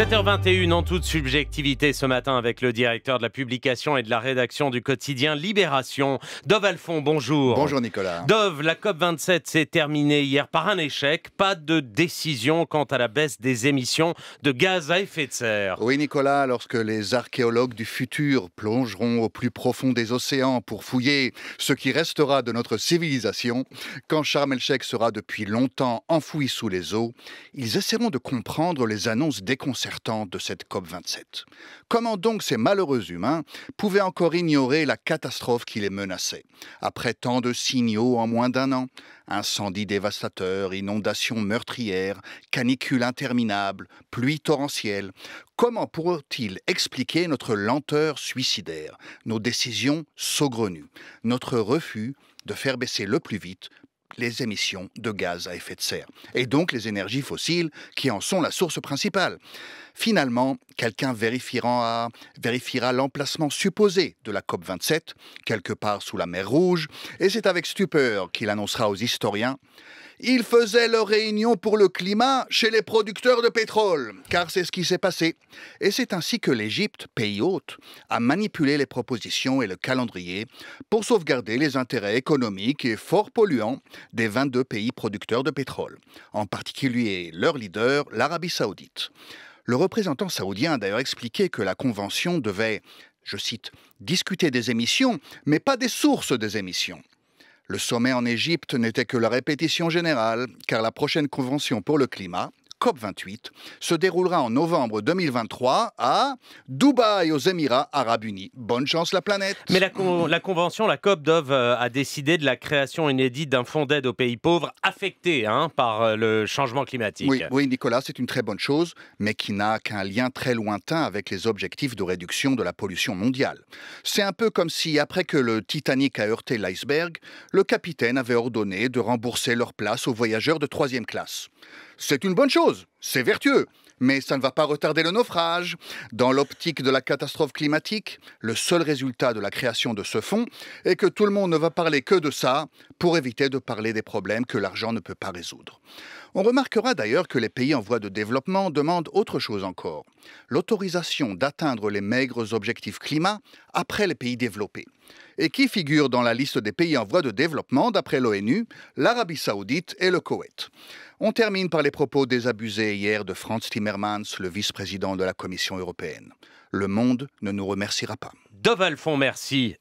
7h21 en toute subjectivité ce matin avec le directeur de la publication et de la rédaction du quotidien Libération, Dove Alphon, bonjour. Bonjour Nicolas. Dove, la COP27 s'est terminée hier par un échec, pas de décision quant à la baisse des émissions de gaz à effet de serre. Oui Nicolas, lorsque les archéologues du futur plongeront au plus profond des océans pour fouiller ce qui restera de notre civilisation, quand Sharm sera depuis longtemps enfoui sous les eaux, ils essaieront de comprendre les annonces déconcertantes de cette COP27. Comment donc ces malheureux humains pouvaient encore ignorer la catastrophe qui les menaçait, après tant de signaux en moins d'un an Incendies dévastateurs, inondations meurtrières, canicules interminables, pluies torrentielles. Comment pourront-ils expliquer notre lenteur suicidaire, nos décisions saugrenues, notre refus de faire baisser le plus vite les émissions de gaz à effet de serre, et donc les énergies fossiles qui en sont la source principale. Finalement, Quelqu'un vérifiera, l'emplacement supposé de la COP27, quelque part sous la mer Rouge, et c'est avec stupeur qu'il annoncera aux historiens ils faisaient leur réunion pour le climat chez les producteurs de pétrole, car c'est ce qui s'est passé. Et c'est ainsi que l'Égypte, pays hôte, a manipulé les propositions et le calendrier pour sauvegarder les intérêts économiques et fort polluants des 22 pays producteurs de pétrole, en particulier leur leader, l'Arabie saoudite. Le représentant saoudien a d'ailleurs expliqué que la convention devait, je cite, discuter des émissions, mais pas des sources des émissions. Le sommet en Égypte n'était que la répétition générale, car la prochaine convention pour le climat, COP28 se déroulera en novembre 2023 à Dubaï, aux Émirats arabes unis. Bonne chance la planète. Mais la, convention, la COP Dove, euh, a décidé de la création inédite d'un fonds d'aide aux pays pauvres affectés hein, par euh, le changement climatique. Oui, oui Nicolas, c'est une très bonne chose, mais qui n'a qu'un lien très lointain avec les objectifs de réduction de la pollution mondiale. C'est un peu comme si, après que le Titanic a heurté l'iceberg, le capitaine avait ordonné de rembourser leur place aux voyageurs de troisième classe. C'est une bonne chose perigoso. c'est vertueux, mais ça ne va pas retarder le naufrage. Dans l'optique de la catastrophe climatique, le seul résultat de la création de ce fonds est que tout le monde ne va parler que de ça pour éviter de parler des problèmes que l'argent ne peut pas résoudre. On remarquera d'ailleurs que les pays en voie de développement demandent autre chose encore, l'autorisation d'atteindre les maigres objectifs climat après les pays développés. Et qui figure dans la liste des pays en voie de développement d'après l'ONU, l'Arabie saoudite et le Koweït. On termine par les propos désabusés hier de Franz Timmermans, le vice-président de la Commission européenne. Le monde ne nous remerciera pas. merci